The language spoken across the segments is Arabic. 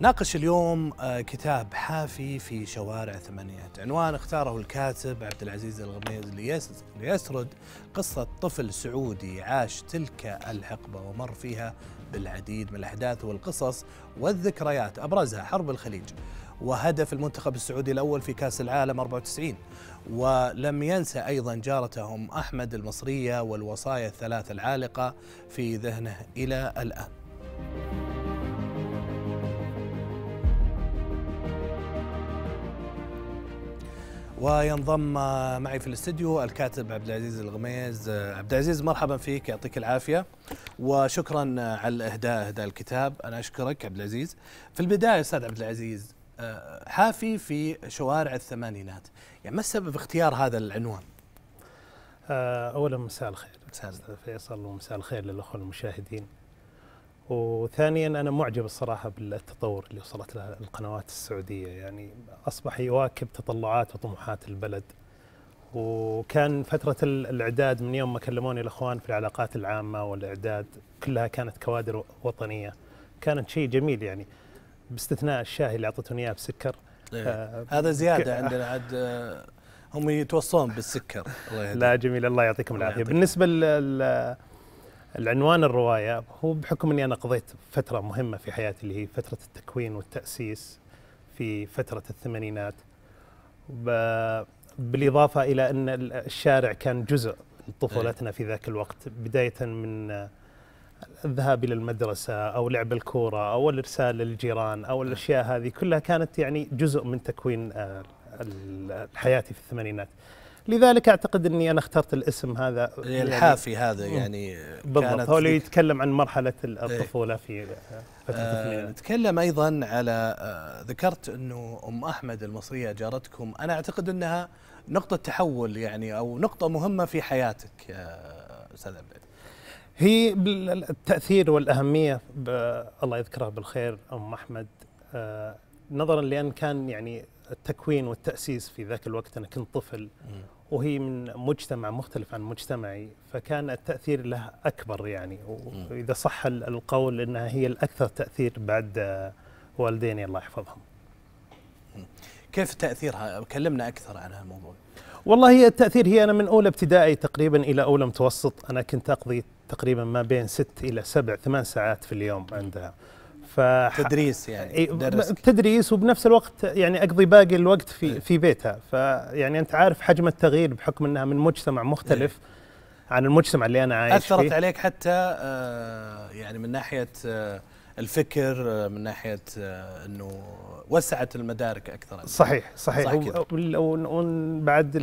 ناقش اليوم آه، كتاب حافي في شوارع ثمانيات عنوان اختاره الكاتب عبد العزيز الغميز ليسرد قصة طفل سعودي عاش تلك الحقبة ومر فيها بالعديد من الأحداث والقصص والذكريات أبرزها حرب الخليج وهدف المنتخب السعودي الأول في كأس العالم 94 ولم ينسى أيضا جارتهم أحمد المصرية والوصايا الثلاث العالقة في ذهنه إلى الآن وينضم معي في الاستديو الكاتب عبد العزيز الغميز عبد العزيز مرحبا فيك يعطيك العافيه وشكرا على الاهداء اهداء الكتاب انا اشكرك عبد العزيز في البدايه استاذ عبد العزيز آه، حافي في شوارع الثمانينات يعني ما السبب اختيار هذا العنوان آه، اولا مساء الخير مساء الخير فيصل ومساء الخير للاخوه المشاهدين وثانيا انا معجب الصراحه بالتطور اللي وصلت له القنوات السعوديه يعني اصبح يواكب تطلعات وطموحات البلد وكان فترة الإعداد من يوم ما كلموني الأخوان في العلاقات العامة والإعداد كلها كانت كوادر وطنية كانت شيء جميل يعني باستثناء الشاهي اللي أعطتوني إياه بسكر إيه. آه هذا زيادة عندنا عاد آه، هم يتوصون بالسكر الله لا جميل الله يعطيكم العافية بالنسبة لل العنوان الرواية هو بحكم أني أنا قضيت فترة مهمة في حياتي اللي هي فترة التكوين والتأسيس في فترة الثمانينات بالإضافة إلى أن الشارع كان جزء من طفولتنا في ذاك الوقت بداية من الذهاب إلى المدرسة أو لعب الكورة أو الإرسال للجيران أو الأشياء هذه كلها كانت يعني جزء من تكوين آه، حياتي في الثمانينات لذلك اعتقد اني انا اخترت الاسم هذا يعني الحافي يعني هذا يعني بالضبط هو اللي يتكلم عن مرحله إيه. الطفوله في فتره آه نتكلم ايضا على آه ذكرت انه ام احمد المصريه جارتكم انا اعتقد انها نقطه تحول يعني او نقطه مهمه في حياتك استاذ عبد هي التاثير والاهميه الله يذكرها بالخير ام احمد آه نظرا لان كان يعني التكوين والتأسيس في ذاك الوقت أنا كنت طفل وهي من مجتمع مختلف عن مجتمعي فكان التأثير لها أكبر يعني وإذا صح القول أنها هي الأكثر تأثير بعد آه، والديني الله يحفظهم كيف تأثيرها؟ كلمنا أكثر عن هالموضوع والله هي التأثير هي أنا من أولى ابتدائي تقريبا إلى أولى متوسط أنا كنت أقضي تقريبا ما بين ست إلى سبع ثمان ساعات في اليوم عندها تدريس يعني درسك. تدريس وبنفس الوقت يعني اقضي باقي الوقت في إيه. في بيتها فيعني انت عارف حجم التغيير بحكم انها من مجتمع مختلف إيه. عن المجتمع اللي انا عايش اثرت فيه. عليك حتى آه، يعني من ناحيه آه، الفكر آه، من ناحيه انه وسعت المدارك اكثر صحيح صحيح وبعد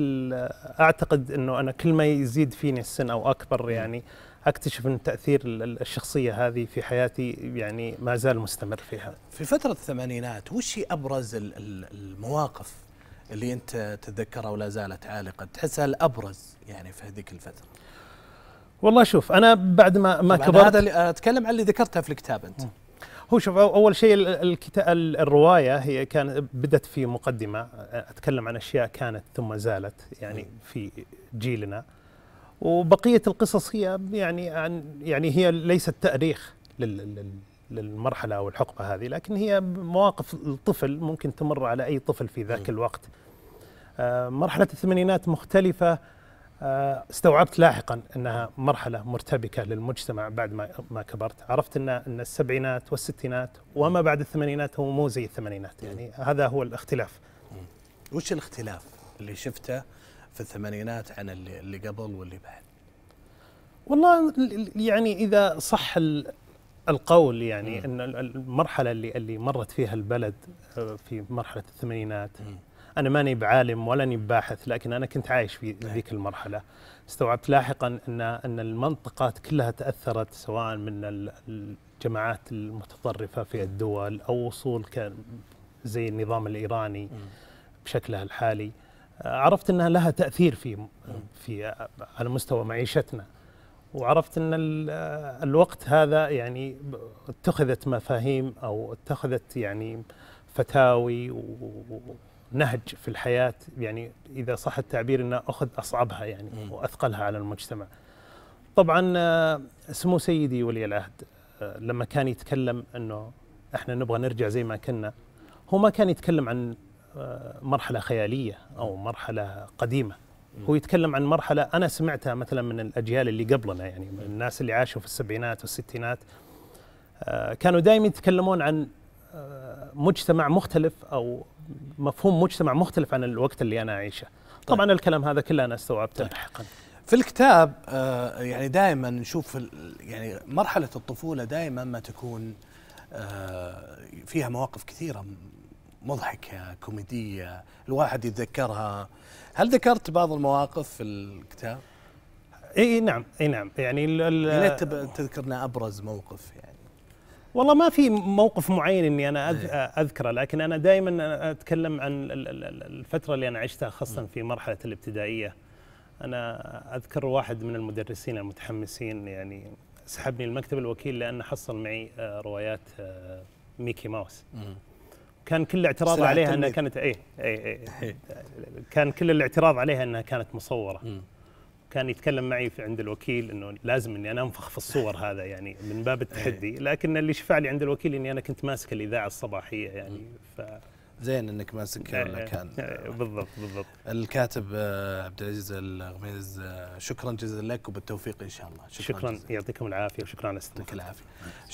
اعتقد انه انا كل ما يزيد فيني السن او اكبر إيه. يعني م. اكتشف ان تاثير الشخصيه هذه في حياتي يعني ما زال مستمر فيها. في فتره الثمانينات وش هي ابرز المواقف اللي انت تتذكرها ولا زالت عالقه تحسها الابرز يعني في هذيك الفتره؟ والله شوف انا بعد ما ما كبرت هذا اللي اتكلم عن اللي ذكرتها في الكتاب انت. م. هو شوف اول شيء الكتاب الروايه هي كانت بدت في مقدمه اتكلم عن اشياء كانت ثم زالت يعني في جيلنا وبقيه القصص هي يعني عن يعني هي ليست تاريخ للمرحله او الحقبه هذه لكن هي مواقف الطفل ممكن تمر على اي طفل في ذاك الوقت آه، مرحله الثمانينات مختلفه آه، استوعبت لاحقا انها مرحله مرتبكه للمجتمع بعد ما ما كبرت، عرفت ان ان السبعينات والستينات وما بعد الثمانينات هو مو زي الثمانينات يعني هذا هو الاختلاف. وش الاختلاف اللي شفته في الثمانينات عن اللي, اللي قبل واللي بعد والله يعني اذا صح القول يعني م. ان المرحله اللي اللي مرت فيها البلد آه، في مرحله الثمانينات م. انا ماني بعالم ولا اني باحث لكن انا كنت عايش في نعم. ذيك المرحله استوعبت لاحقا ان ان المنطقات كلها تاثرت سواء من الجماعات المتطرفه في الدول او وصول زي النظام الايراني بشكلها الحالي عرفت انها لها تاثير في في على مستوى معيشتنا وعرفت ان الوقت هذا يعني اتخذت مفاهيم او اتخذت يعني فتاوي ونهج في الحياه يعني اذا صح التعبير انه اخذ اصعبها يعني واثقلها على المجتمع. طبعا آه، سمو سيدي ولي العهد آه، لما كان يتكلم انه احنا نبغى نرجع زي ما كنا هو ما كان يتكلم عن مرحله خياليه نعم. او مرحله قديمه هو نعم. يتكلم عن مرحله انا سمعتها مثلا من الاجيال اللي قبلنا يعني من الناس اللي عاشوا في السبعينات والستينات آه، كانوا دائما يتكلمون عن آه، مجتمع مختلف او مفهوم مجتمع مختلف عن الوقت اللي انا اعيشه طيب. طبعا طيب. الكلام هذا كله انا استوعبته لاحقا طيب. حقا في الكتاب آه، يعني دائما نشوف يعني مرحله الطفوله دائما ما تكون فيها مواقف كثيره مضحكه كوميديه الواحد يتذكرها هل ذكرت بعض المواقف في الكتاب اي نعم اي نعم يعني ال يعني تذكرنا ابرز موقف يعني والله ما في موقف معين اني انا إيه. اذكره لكن انا دائما اتكلم عن الفتره اللي انا عشتها خاصه في مرحله الابتدائيه انا اذكر واحد من المدرسين المتحمسين يعني سحبني المكتب الوكيل لانه حصل معي آه، روايات آه، ميكي ماوس كان كل الاعتراض عليها انها كانت اي اي إيه، إيه. كان كل الاعتراض عليها انها كانت مصوره كان يتكلم معي في عند الوكيل انه لازم اني انا انفخ في الصور هذا يعني من باب إيه. التحدي لكن اللي شفع لي عند الوكيل اني انا كنت ماسك الاذاعه الصباحيه يعني ف زين انك ماسك كان بالضبط بالضبط الكاتب آه، عبد العزيز الغميز آه، شكرا جزيلا لك وبالتوفيق ان شاء الله شكرا, شكرا يعطيكم العافيه وشكرا على استضافتك العافيه